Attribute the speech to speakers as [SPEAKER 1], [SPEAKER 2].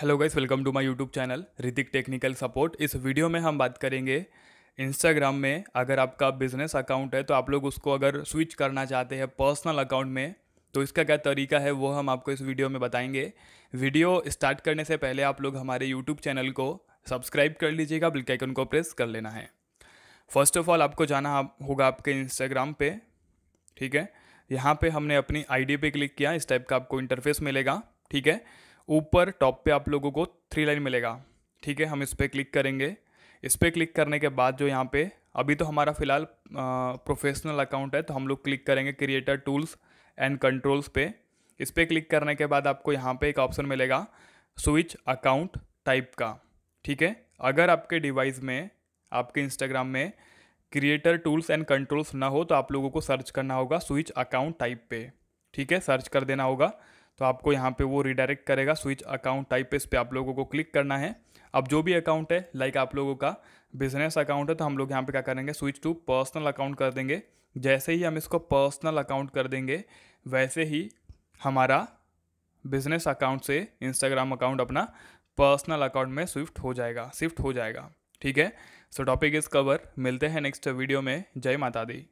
[SPEAKER 1] hello guys welcome to my YouTube channel Hrithik technical support इस video में हम बात करेंगे इंस्टाग्राम में अगर आपका बिजनेस अकाउंट है तो आप लोग उसको अगर स्विच करना चाहते हैं पर्सनल अकाउंट में तो इसका क्या तरीका है वो हम आपको इस वीडियो में बताएंगे वीडियो स्टार्ट करने से पहले आप लोग हमारे यूट्यूब चैनल को सब्सक्राइब कर लीजिएगा बिल्कुल को प्रेस कर लेना है फर्स्ट ऑफ ऑल आपको जाना होगा आपके इंस्टाग्राम पर ठीक है यहाँ पर हमने अपनी आई डी क्लिक किया इस टाइप का आपको इंटरफेस मिलेगा ठीक है ऊपर टॉप पे आप लोगों को थ्री लाइन मिलेगा ठीक है हम इस पर क्लिक करेंगे इस पर क्लिक करने के बाद जो यहाँ पे अभी तो हमारा फ़िलहाल प्रोफेशनल अकाउंट है तो हम लोग क्लिक करेंगे क्रिएटर टूल्स एंड कंट्रोल्स पे इस पर क्लिक करने के बाद आपको यहाँ पे एक ऑप्शन मिलेगा स्विच अकाउंट टाइप का ठीक है अगर आपके डिवाइस में आपके इंस्टाग्राम में क्रिएटर टूल्स एंड कंट्रोल्स ना हो तो आप लोगों को सर्च करना होगा स्विच अकाउंट टाइप पे ठीक है सर्च कर देना होगा तो आपको यहाँ पे वो रिडायरेक्ट करेगा स्विच अकाउंट टाइप पे इस पर आप लोगों को क्लिक करना है अब जो भी अकाउंट है लाइक आप लोगों का बिजनेस अकाउंट है तो हम लोग यहाँ पे क्या करेंगे स्विच टू पर्सनल अकाउंट कर देंगे जैसे ही हम इसको पर्सनल अकाउंट कर देंगे वैसे ही हमारा बिजनेस अकाउंट से इंस्टाग्राम अकाउंट अपना पर्सनल अकाउंट में स्विफ्ट हो जाएगा शिफ्ट हो जाएगा ठीक है सो टॉपिक इज़ कवर मिलते हैं नेक्स्ट वीडियो में जय माता दी